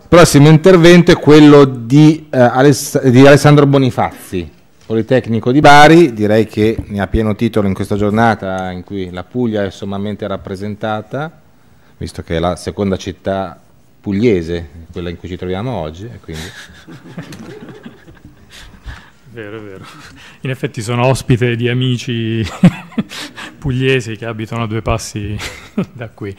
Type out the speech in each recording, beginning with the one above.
Il prossimo intervento è quello di, eh, Aless- di, Alessandro Bonifazzi, Politecnico di Bari, direi che ne ha pieno titolo in questa giornata in cui la Puglia è sommamente rappresentata, visto che è la seconda città pugliese, quella in cui ci troviamo oggi. vero, è vero. In effetti sono ospite di amici pugliesi che abitano a due passi da qui.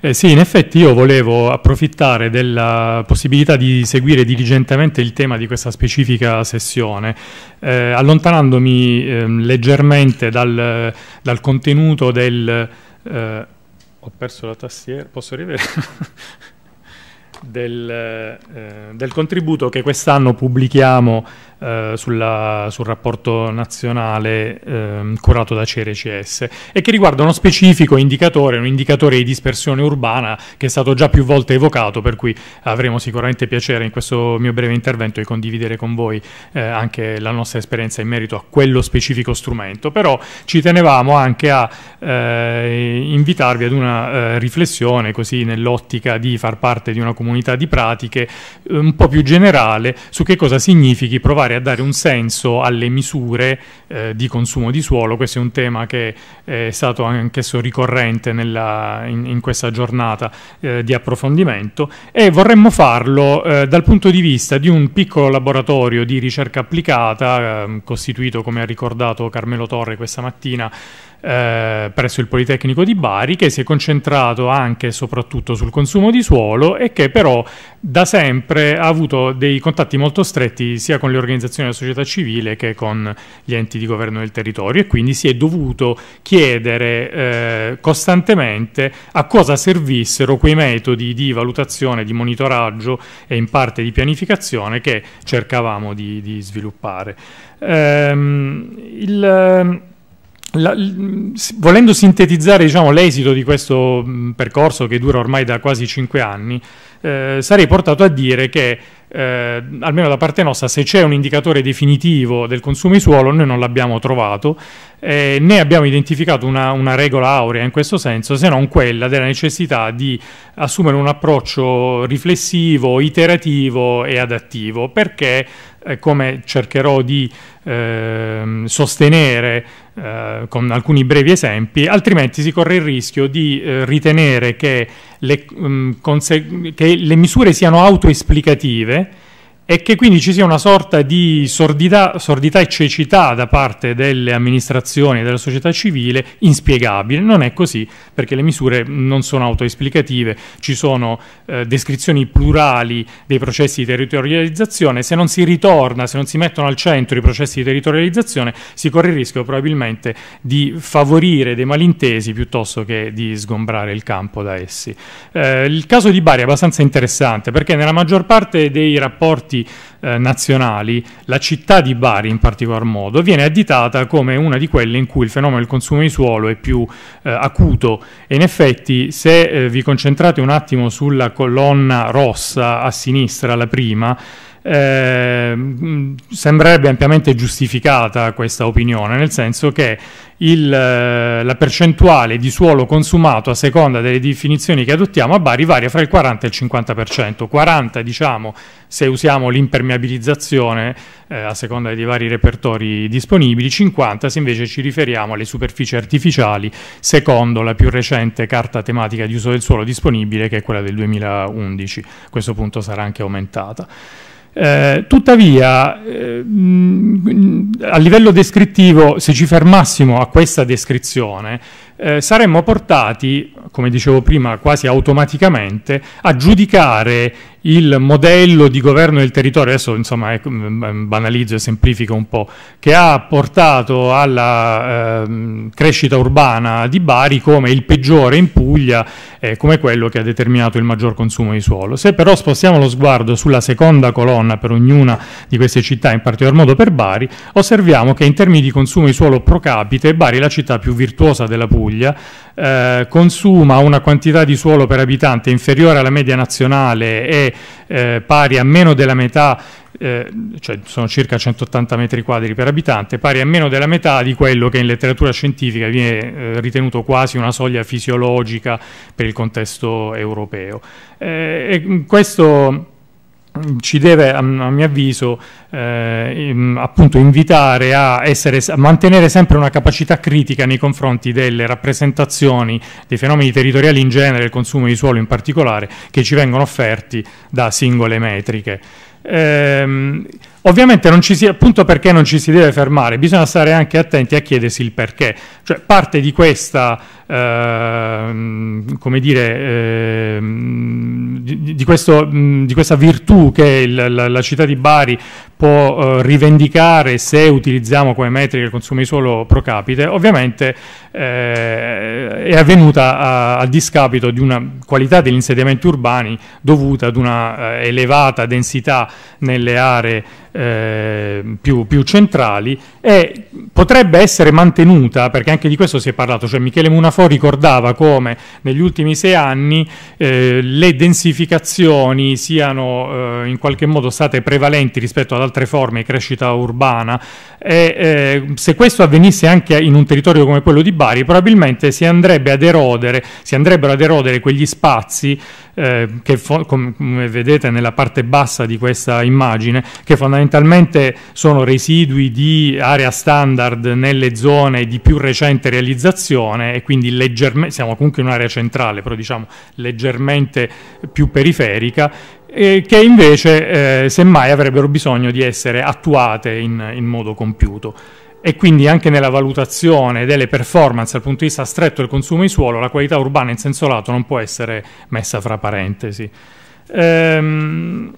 Eh sì, in effetti io volevo approfittare della possibilità di seguire diligentemente il tema di questa specifica sessione, eh, allontanandomi eh, leggermente dal, dal, contenuto del... Eh, ho perso la tastiera, posso rivedere? del, eh, del contributo che quest'anno pubblichiamo eh, sulla, sul rapporto nazionale eh, curato da CRCS e che riguarda uno specifico indicatore, un indicatore di dispersione urbana che è stato già più volte evocato, per cui avremo sicuramente piacere in questo mio breve intervento di condividere con voi eh, anche la nostra esperienza in merito a quello specifico strumento, però ci tenevamo anche a eh, invitarvi ad una eh, riflessione così nell'ottica di far parte di una comunità di pratiche eh, un po' più generale su che cosa significhi provare a dare un senso alle misure eh, di consumo di suolo. Questo è un tema che eh, è stato anch'esso ricorrente nella, in, in, questa giornata eh, di approfondimento e vorremmo farlo eh, dal punto di vista di un piccolo laboratorio di ricerca applicata ehm, costituito, come ha ricordato Carmelo Torre questa mattina, eh, presso il Politecnico di Bari che si è concentrato anche e soprattutto sul consumo di suolo e che però da sempre ha avuto dei contatti molto stretti sia con le organizzazioni della società civile che con gli enti di governo del territorio e quindi si è dovuto chiedere eh, costantemente a cosa servissero quei metodi di valutazione, di monitoraggio e in parte di pianificazione che cercavamo di, di sviluppare. Ehm, il, la, volendo sintetizzare diciamo, l'esito di questo percorso che dura ormai da quasi cinque anni, eh, sarei portato a dire che, eh, almeno da parte nostra, se c'è un indicatore definitivo del consumo di suolo, noi non l'abbiamo trovato, eh, né abbiamo identificato una, una, regola aurea in questo senso, se non quella della necessità di assumere un approccio riflessivo, iterativo e adattivo, perché, eh, come cercherò di ehm, sostenere eh, con alcuni brevi esempi, altrimenti si corre il rischio di eh, ritenere che le, mh, mm, che le misure siano autoesplicative e che quindi ci sia una sorta di sordità, sordità, e cecità da parte delle amministrazioni e della società civile inspiegabile. Non è così perché le misure non sono autoesplicative, ci sono eh, descrizioni plurali dei processi di territorializzazione, se non si ritorna, se non si mettono al centro i processi di territorializzazione si corre il rischio probabilmente di favorire dei malintesi piuttosto che di sgombrare il campo da essi. Eh, il caso di Bari è abbastanza interessante perché nella maggior parte dei rapporti rapporti eh, nazionali, la città di Bari in particolar modo viene additata come una di quelle in cui il fenomeno del consumo di suolo è più eh, acuto e in effetti se eh, vi concentrate un attimo sulla colonna rossa a sinistra, la prima, ehm, sembrerebbe ampiamente giustificata questa opinione, nel senso che il, eh, la percentuale di suolo consumato a seconda delle definizioni che adottiamo a Bari varia fra il 40 e il 50%. 40 diciamo se usiamo l'impermeabilizzazione eh, a seconda dei vari repertori disponibili, 50 se invece ci riferiamo alle superfici artificiali secondo la più recente carta tematica di uso del suolo disponibile che è quella del 2011. A questo punto sarà anche aumentata. Eh, tuttavia, eh, a livello descrittivo, se ci fermassimo a questa descrizione, eh, saremmo portati, come dicevo prima, quasi automaticamente a giudicare il modello di governo del territorio, adesso insomma ecco, banalizzo e semplifico un po', che ha portato alla eh, crescita urbana di Bari come il peggiore in Puglia, eh, come quello che ha determinato il maggior consumo di suolo. Se però spostiamo lo sguardo sulla seconda colonna per ognuna di queste città, in particolar modo per Bari, osserviamo che in termini di consumo di suolo pro capite Bari è la città più virtuosa della Puglia, eh, consuma una quantità di suolo per abitante inferiore alla media nazionale e eh, pari a meno della metà eh, cioè sono circa 180 metri quadri per abitante, pari a meno della metà di quello che in letteratura scientifica viene eh, ritenuto quasi una soglia fisiologica per il contesto europeo. Eh, mm, questo ci deve, a, mio avviso, eh, appunto invitare a, essere, a, mantenere sempre una capacità critica nei confronti delle rappresentazioni dei fenomeni territoriali in genere, del consumo di suolo in particolare, che ci vengono offerti da singole metriche. Ehm, ovviamente non ci si, appunto perché non ci si deve fermare, bisogna stare anche attenti a chiedersi il perché. Cioè, parte di questa Ehm, come dire, uh, di, di, questo, mh, di, questa virtù che il, la, la, città di Bari può uh, rivendicare se utilizziamo come metrica il consumo di suolo pro capite, ovviamente eh, è avvenuta a, a, discapito di una qualità degli insediamenti urbani dovuta ad una eh, elevata densità nelle aree eh, più, più, centrali e potrebbe essere mantenuta, perché anche di questo si è parlato, cioè Michele Munafo ricordava come negli ultimi sei anni eh, le densificazioni siano eh, in qualche modo state prevalenti rispetto ad altre forme di crescita urbana e eh, se questo avvenisse anche in un territorio come quello di Bari probabilmente si, andrebbe ad erodere, si andrebbero ad erodere quegli spazi eh, che come vedete nella parte bassa di questa immagine, che fondamentalmente sono residui di area standard nelle zone di più recente realizzazione e quindi leggermente, siamo comunque in un'area centrale, però diciamo leggermente più periferica, che invece eh, semmai avrebbero bisogno di essere attuate in, in modo compiuto e quindi anche nella valutazione delle performance dal punto di vista stretto del consumo di suolo, la qualità urbana in senso lato non può essere messa fra parentesi. Ehm,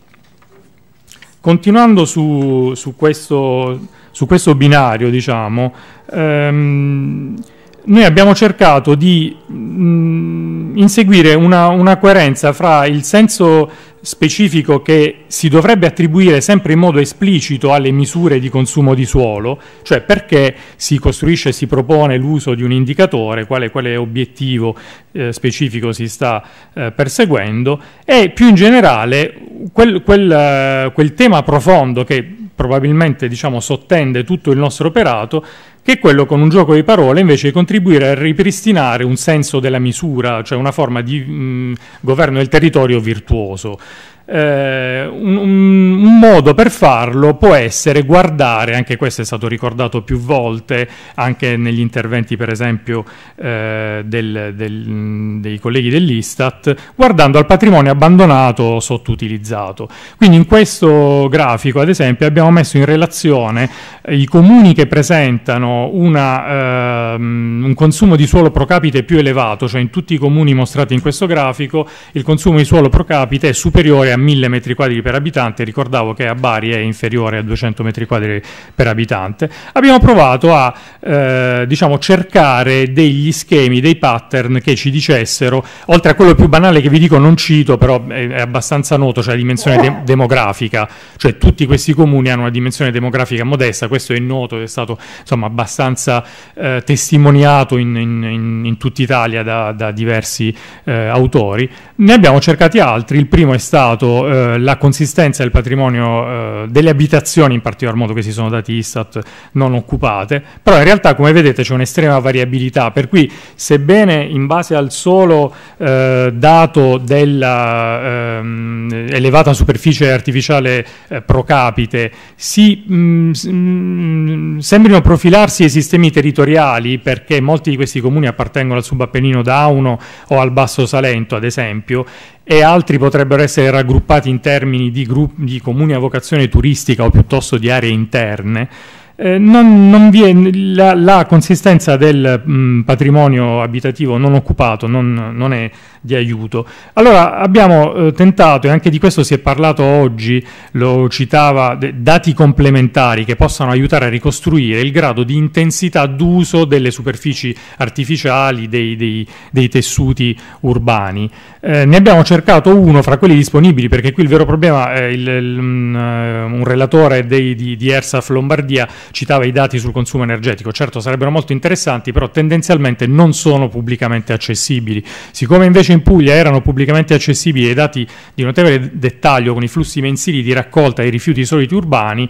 continuando su, su, questo, su, questo, binario, diciamo, ehm, noi abbiamo cercato di mh, mm, inseguire una, una, coerenza fra il senso specifico che si dovrebbe attribuire sempre in modo esplicito alle misure di consumo di suolo, cioè perché si costruisce e si propone l'uso di un indicatore, quale, quale obiettivo eh, specifico si sta eh, perseguendo, e più in generale quel, quel, eh, quel tema profondo che probabilmente diciamo, sottende tutto il nostro operato, che è quello con un gioco di parole invece di contribuire a ripristinare un senso della misura, cioè una forma di mh, governo del territorio virtuoso. Eh, un, un, modo per farlo può essere guardare, anche questo è stato ricordato più volte, anche negli interventi per esempio eh, del, del, dei colleghi dell'Istat, guardando al patrimonio abbandonato o sottoutilizzato. Quindi in questo grafico ad esempio abbiamo messo in relazione i comuni che presentano una, ehm, un consumo di suolo pro capite più elevato, cioè in tutti i comuni mostrati in questo grafico il consumo di suolo pro capite è superiore a a 1000 metri quadri per abitante, ricordavo che a Bari è inferiore a 200 metri quadri per abitante, abbiamo provato a eh, diciamo, cercare degli schemi, dei pattern che ci dicessero, oltre a quello più banale che vi dico non cito, però è, è abbastanza noto, cioè la dimensione de- demografica, cioè tutti questi comuni hanno una dimensione demografica modesta, questo è noto, è stato insomma, abbastanza eh, testimoniato in, in, in, in, tutta Italia da, da diversi eh, autori. Ne abbiamo cercati altri, il primo è stato dato eh, la consistenza del patrimonio eh, delle abitazioni, in particolar modo che si sono dati Istat non occupate, però in realtà come vedete c'è un'estrema variabilità, per cui sebbene in base al solo eh, dato della ehm, elevata superficie artificiale eh, pro capite si, mh, mm, mh, mm, sembrino profilarsi i sistemi territoriali perché molti di questi comuni appartengono al subappennino Dauno o al Basso Salento ad esempio, e altri potrebbero essere raggruppati in termini di, gruppi, di comuni a vocazione turistica o piuttosto di aree interne. Eh, non, non è, la, la, consistenza del mh, mm, patrimonio abitativo non occupato non, non è di aiuto. Allora abbiamo eh, tentato, e anche di questo si è parlato oggi, lo citava, dati complementari che possano aiutare a ricostruire il grado di intensità d'uso delle superfici artificiali, dei, dei, dei tessuti urbani. Eh, ne abbiamo cercato uno fra quelli disponibili, perché qui il vero problema è eh, il, il, mm, eh, un relatore dei, di, di Ersaf Lombardia citava i dati sul consumo energetico, certo sarebbero molto interessanti, però tendenzialmente non sono pubblicamente accessibili. Siccome invece in Puglia erano pubblicamente accessibili dei dati di notevole dettaglio con i flussi mensili di raccolta dei rifiuti soliti urbani,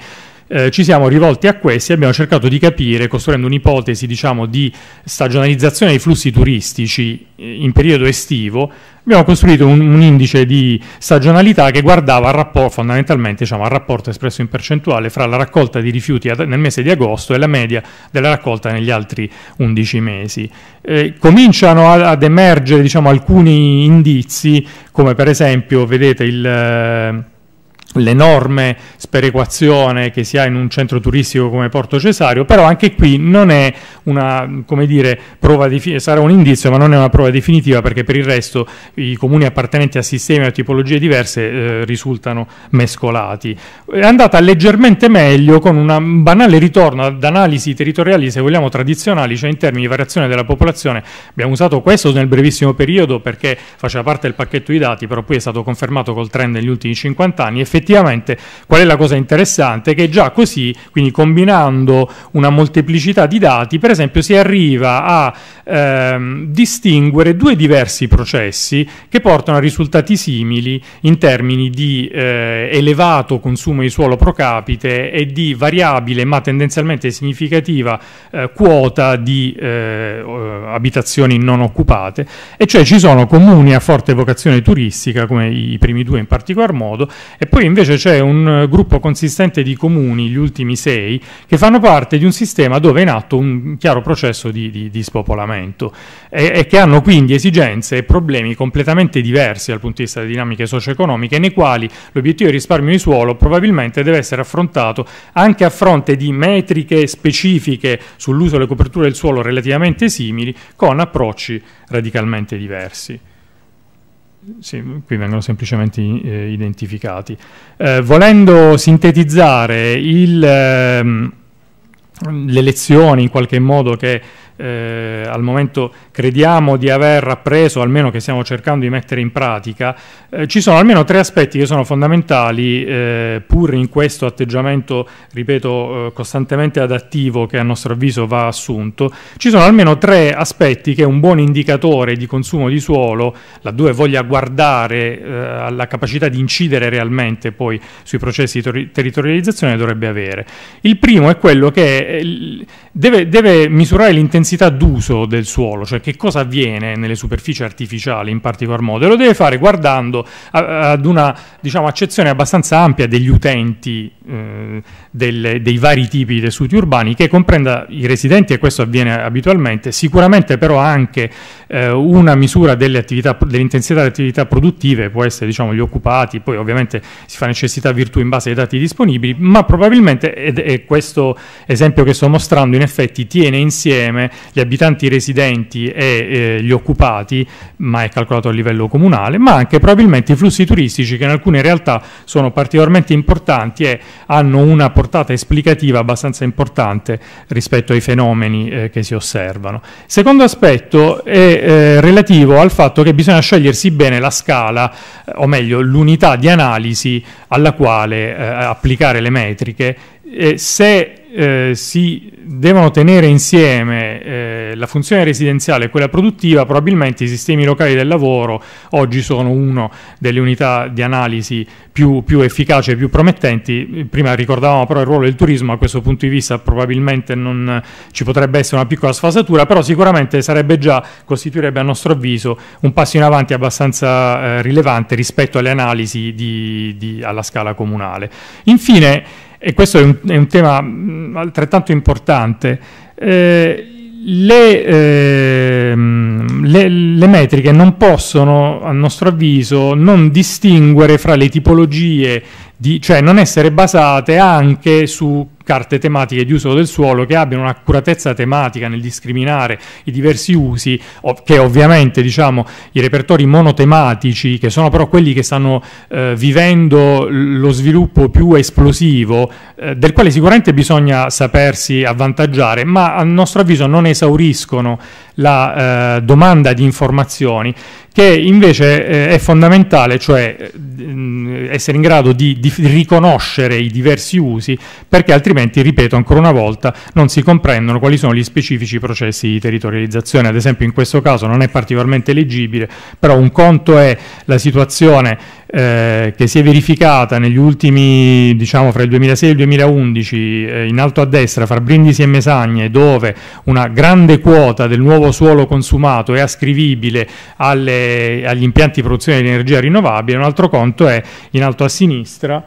eh, ci siamo rivolti a questi e abbiamo cercato di capire, costruendo un'ipotesi diciamo, di stagionalizzazione dei flussi turistici eh, in periodo estivo, abbiamo costruito un, un indice di stagionalità che guardava rapporto, fondamentalmente diciamo, al rapporto espresso in percentuale fra la raccolta di rifiuti ad, nel mese di agosto e la media della raccolta negli altri 11 mesi. Eh, cominciano a, ad emergere diciamo, alcuni indizi, come per esempio, vedete il... Eh, l'enorme sperequazione che si ha in un centro turistico come Porto Cesario, però anche qui non è una dire, prova di, sarà un indizio, ma non è una prova definitiva perché per il resto i comuni appartenenti a sistemi o tipologie diverse eh, risultano mescolati. È andata leggermente meglio con un banale ritorno ad analisi territoriali, se vogliamo, tradizionali, cioè in termini di variazione della popolazione. Abbiamo usato questo nel brevissimo periodo perché faceva parte del pacchetto di dati, però poi è stato confermato col trend negli ultimi 50 anni. Effettivamente, qual è la cosa interessante? Che già così, quindi combinando una molteplicità di dati, per esempio si arriva a ehm, distinguere due diversi processi che portano a risultati simili in termini di eh, elevato consumo di suolo pro capite e di variabile ma tendenzialmente significativa eh, quota di eh, abitazioni non occupate, e cioè ci sono comuni a forte vocazione turistica, come i primi due in particolar modo, e poi invece c'è un gruppo consistente di comuni, gli ultimi sei, che fanno parte di un sistema dove è in atto un chiaro processo di, di, di spopolamento e, e, che hanno quindi esigenze e problemi completamente diversi dal punto di vista delle dinamiche socio-economiche nei quali l'obiettivo di risparmio di suolo probabilmente deve essere affrontato anche a fronte di metriche specifiche sull'uso delle coperture del suolo relativamente simili con approcci radicalmente diversi. Sì, qui vengono semplicemente eh, identificati. Eh, volendo sintetizzare il... Ehm, le lezioni in qualche modo che eh, al momento crediamo di aver appreso, almeno che stiamo cercando di mettere in pratica, eh, ci sono almeno tre aspetti che sono fondamentali, eh, pur in questo atteggiamento, ripeto, eh, costantemente adattivo che a nostro avviso va assunto, ci sono almeno tre aspetti che un buon indicatore di consumo di suolo, laddove voglia guardare eh, alla capacità di incidere realmente poi sui processi di ter territorializzazione, dovrebbe avere. Il primo è quello che Deve, deve, misurare l'intensità d'uso del suolo, cioè che cosa avviene nelle superfici artificiali in particolar modo, e lo deve fare guardando ad una diciamo, accezione abbastanza ampia degli utenti eh, del, dei vari tipi di tessuti urbani, che comprenda i residenti, e questo avviene abitualmente, sicuramente però anche eh, una misura delle attività, dell'intensità delle attività produttive, può essere diciamo, gli occupati, poi ovviamente si fa necessità virtù in base ai dati disponibili, ma probabilmente, ed è questo esempio che sto mostrando in effetti tiene insieme gli abitanti residenti e eh, gli occupati, ma è calcolato a livello comunale, ma anche probabilmente i flussi turistici che in alcune realtà sono particolarmente importanti e hanno una portata esplicativa abbastanza importante rispetto ai fenomeni eh, che si osservano. Secondo aspetto è eh, relativo al fatto che bisogna scegliersi bene la scala, eh, o meglio l'unità di analisi alla quale eh, applicare le metriche. se eh, si devono tenere insieme eh, la funzione residenziale e quella produttiva, probabilmente i sistemi locali del lavoro oggi sono una delle unità di analisi più, più efficaci e più promettenti. Prima ricordavamo però il ruolo del turismo, a questo punto di vista probabilmente non ci potrebbe essere una piccola sfasatura, però sicuramente sarebbe già, costituirebbe a nostro avviso un passo in avanti abbastanza eh, rilevante rispetto alle analisi di, di, alla scala comunale. Infine, e questo è un, è un tema mm, altrettanto importante, eh, le, eh, le, le, metriche non possono, a nostro avviso, non distinguere fra le tipologie di, cioè non essere basate anche su carte tematiche di uso del suolo che abbiano un'accuratezza tematica nel discriminare i diversi usi, che ovviamente diciamo, i repertori monotematici, che sono però quelli che stanno eh, vivendo lo sviluppo più esplosivo, eh, del quale sicuramente bisogna sapersi avvantaggiare, ma a nostro avviso non esauriscono la eh, domanda di informazioni, che invece eh, è fondamentale, cioè mh, essere in grado di, di, riconoscere i diversi usi, perché altrimenti, ripeto ancora una volta, non si comprendono quali sono gli specifici processi di territorializzazione. Ad esempio in questo caso non è particolarmente leggibile, però un conto è la situazione eh, che si è verificata negli ultimi, diciamo, fra il 2006 e il 2011, eh, in alto a destra, fra Brindisi e Mesagne, dove una grande quota del nuovo suolo consumato è ascrivibile alle, agli impianti di produzione di energia rinnovabile, un altro conto è in alto a sinistra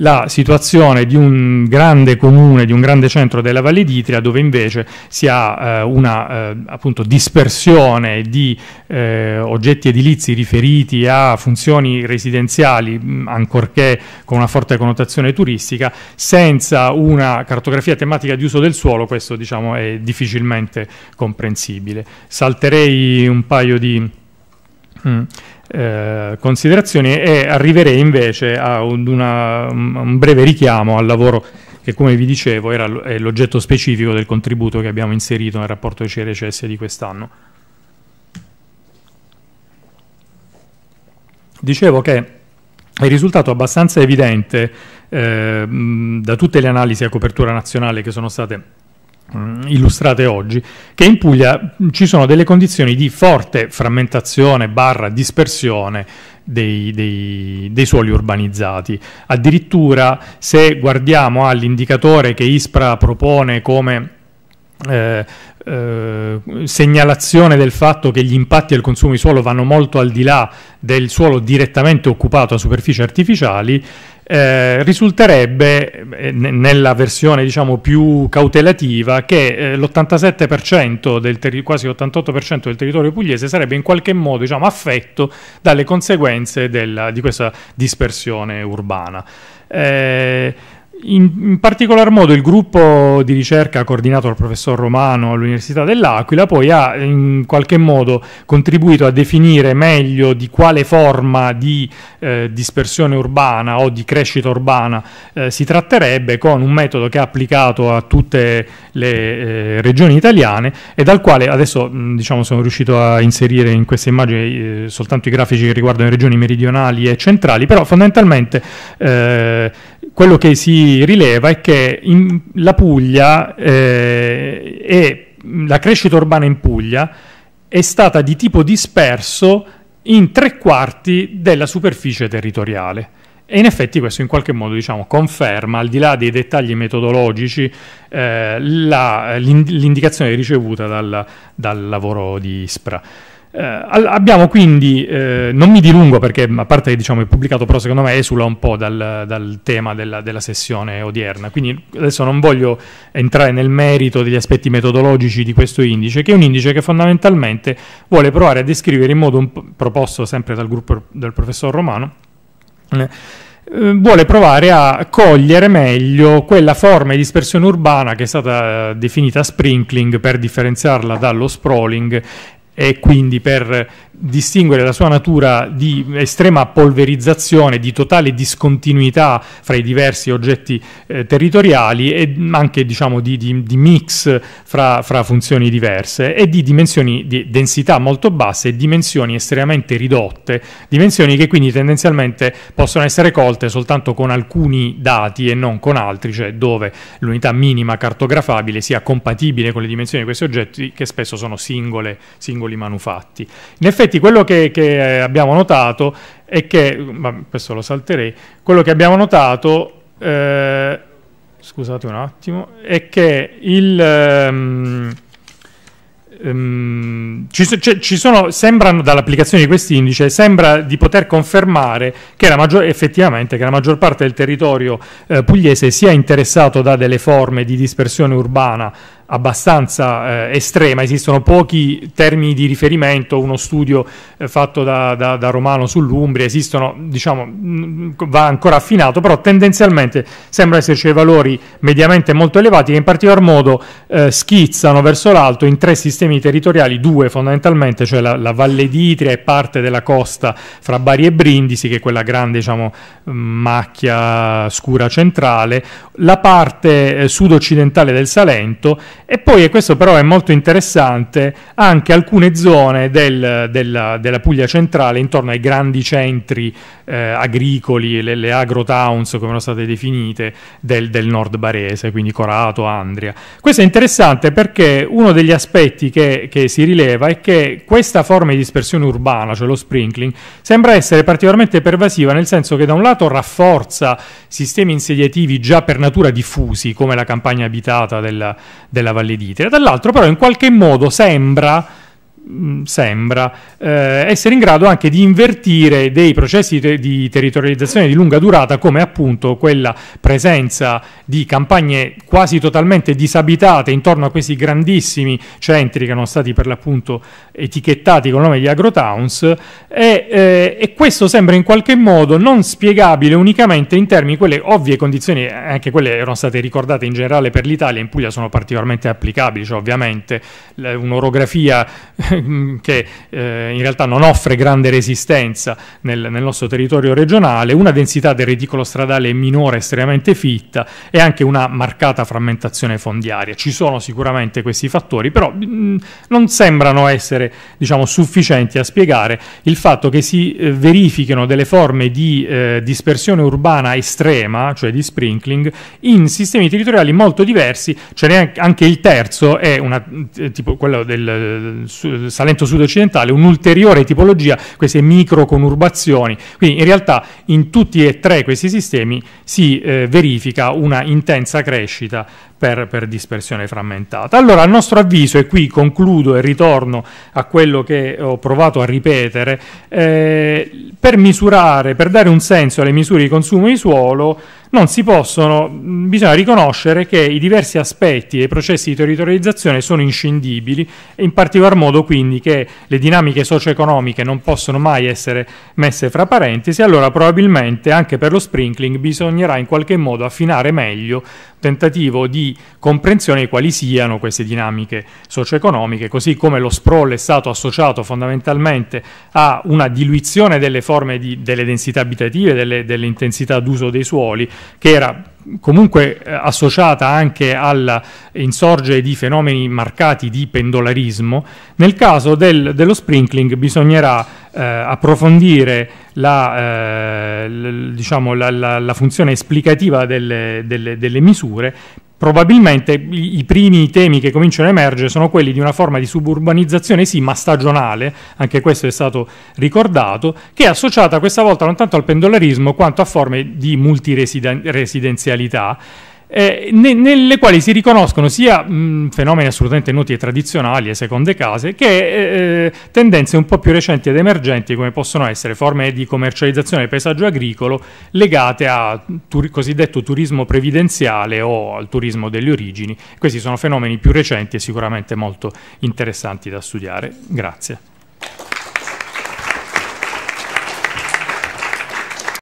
la situazione di un grande comune, di un grande centro della Valle d'Itria, dove invece si ha eh, una eh, appunto, dispersione di eh, oggetti edilizi riferiti a funzioni residenziali, ancorché con una forte connotazione turistica, senza una cartografia tematica di uso del suolo, questo diciamo, è difficilmente comprensibile. Salterei un paio di... Mh, eh, considerazioni e arriverei invece a una, un breve richiamo al lavoro che come vi dicevo era è l'oggetto specifico del contributo che abbiamo inserito nel rapporto di CRCS di quest'anno. Dicevo che è risultato abbastanza evidente eh, da tutte le analisi a copertura nazionale che sono state Mm, illustrate oggi, che in Puglia ci sono delle condizioni di forte frammentazione barra dispersione dei, dei, dei, suoli urbanizzati. Addirittura se guardiamo all'indicatore che ISPRA propone come eh, eh, segnalazione del fatto che gli impatti al consumo di suolo vanno molto al di là del suolo direttamente occupato a superfici artificiali, eh, risulterebbe eh, nella versione diciamo, più cautelativa che eh, l'87% del terri- quasi l'88% del territorio pugliese sarebbe in qualche modo diciamo, affetto dalle conseguenze della, di questa dispersione urbana. Eh, in, in, particolar modo il gruppo di ricerca coordinato dal professor Romano all'Università dell'Aquila poi ha in qualche modo contribuito a definire meglio di quale forma di eh, dispersione urbana o di crescita urbana eh, si tratterebbe con un metodo che ha applicato a tutte le eh, regioni italiane e dal quale adesso mh, diciamo, sono riuscito a inserire in queste immagini eh, soltanto i grafici che riguardano le regioni meridionali e centrali, però fondamentalmente eh, quello che si rileva è che la Puglia eh, è, la crescita urbana in Puglia è stata di tipo disperso in tre quarti della superficie territoriale. E in effetti questo in qualche modo diciamo, conferma, al di là dei dettagli metodologici, eh, la, l'indicazione ricevuta dal, dal lavoro di ISPRA. Eh, abbiamo quindi, eh, non mi dilungo perché a parte diciamo, il pubblicato, però secondo me esula un po' dal, dal tema della, della, sessione odierna, quindi adesso non voglio entrare nel merito degli aspetti metodologici di questo indice, che è un indice che fondamentalmente vuole provare a descrivere in modo proposto sempre dal gruppo del professor Romano. Eh, eh, vuole provare a cogliere meglio quella forma di dispersione urbana che è stata eh, definita sprinkling per differenziarla dallo sprawling e quindi per distinguere la sua natura di estrema polverizzazione, di totale discontinuità fra i diversi oggetti eh, territoriali e anche diciamo, di, di, di, mix fra, fra, funzioni diverse e di dimensioni di densità molto basse e dimensioni estremamente ridotte, dimensioni che quindi tendenzialmente possono essere colte soltanto con alcuni dati e non con altri, cioè dove l'unità minima cartografabile sia compatibile con le dimensioni di questi oggetti che spesso sono singole, singoli manufatti. In effetti effetti quello che, che, eh, abbiamo notato è che, ma questo lo salterei, quello che abbiamo notato, eh, scusate un attimo, è che il... Um, Um, ci, cioè, ci, sono, sembrano dall'applicazione di questo indice sembra di poter confermare che maggior, effettivamente che la maggior parte del territorio eh, pugliese sia interessato da delle forme di dispersione urbana abbastanza eh, estrema, esistono pochi termini di riferimento, uno studio eh, fatto da, da, da, Romano sull'Umbria, esistono, diciamo, mh, mm, va ancora affinato, però tendenzialmente sembra esserci dei valori mediamente molto elevati che in particolar modo eh, schizzano verso l'alto in tre sistemi territoriali, due fondamentalmente, cioè la, la Valle d'Itria e parte della costa fra Bari e Brindisi, che è quella grande diciamo, mm, macchia scura centrale, la parte eh, sud-occidentale del Salento, e poi, e questo però è molto interessante, anche alcune zone del, della, della, Puglia centrale, intorno ai grandi centri eh, agricoli, le, le towns come sono state definite, del, del, nord barese, quindi Corato, Andria. Questo è interessante perché uno degli aspetti che, che si rileva è che questa forma di dispersione urbana, cioè lo sprinkling, sembra essere particolarmente pervasiva nel senso che da un lato rafforza sistemi insediativi già per natura diffusi, come la campagna abitata della, della Valle d'Itria, dall'altro però in qualche modo sembra Mm, sembra eh, essere in grado anche di invertire dei processi te- di territorializzazione di lunga durata come appunto quella presenza di campagne quasi totalmente disabitate intorno a questi grandissimi centri che erano stati per l'appunto etichettati con il nome di agrotowns e, eh, e questo sembra in qualche modo non spiegabile unicamente in termini di quelle ovvie condizioni anche quelle erano state ricordate in generale per l'Italia in Puglia sono particolarmente applicabili cioè ovviamente l- un'orografia che eh, in realtà non offre grande resistenza nel, nel, nostro territorio regionale, una densità del reticolo stradale minore estremamente fitta e anche una marcata frammentazione fondiaria. Ci sono sicuramente questi fattori, però mh, mm, non sembrano essere diciamo, sufficienti a spiegare il fatto che si eh, verifichino delle forme di eh, dispersione urbana estrema, cioè di sprinkling, in sistemi territoriali molto diversi, ce n'è anche il terzo, è una, eh, tipo quello del, eh, Salento Sud Occidentale, un'ulteriore tipologia, queste micro conurbazioni. Quindi in realtà in tutti e tre questi sistemi si eh, verifica una intensa crescita per, per, dispersione frammentata. Allora, a nostro avviso, e qui concludo e ritorno a quello che ho provato a ripetere, eh, per misurare, per dare un senso alle misure di consumo di suolo, non si possono, mm, bisogna riconoscere che i diversi aspetti e i processi di territorializzazione sono inscindibili, in particolar modo quindi che le dinamiche socio-economiche non possono mai essere messe fra parentesi, allora probabilmente anche per lo sprinkling bisognerà in qualche modo affinare meglio tentativo di comprensione di quali siano queste dinamiche socio-economiche, così come lo sprawl è stato associato fondamentalmente a una diluizione delle forme di, delle densità abitative, delle, delle intensità d'uso dei suoli, che era comunque eh, associata anche all'insorgere di fenomeni marcati di pendolarismo, nel caso del, dello sprinkling bisognerà eh, approfondire la, eh, l, diciamo, la, la, la, funzione esplicativa delle, delle, delle misure, probabilmente i primi temi che cominciano a emergere sono quelli di una forma di suburbanizzazione, sì, ma stagionale, anche questo è stato ricordato, che è associata questa volta non tanto al pendolarismo quanto a forme di multiresidenzialità eh, ne, nelle quali si riconoscono sia mh, fenomeni assolutamente noti e tradizionali e seconde case, che eh, eh tendenze un po' più recenti ed emergenti come possono essere forme di commercializzazione del paesaggio agricolo legate al tur- cosiddetto turismo previdenziale o al turismo delle origini. Questi sono fenomeni più recenti e sicuramente molto interessanti da studiare. Grazie.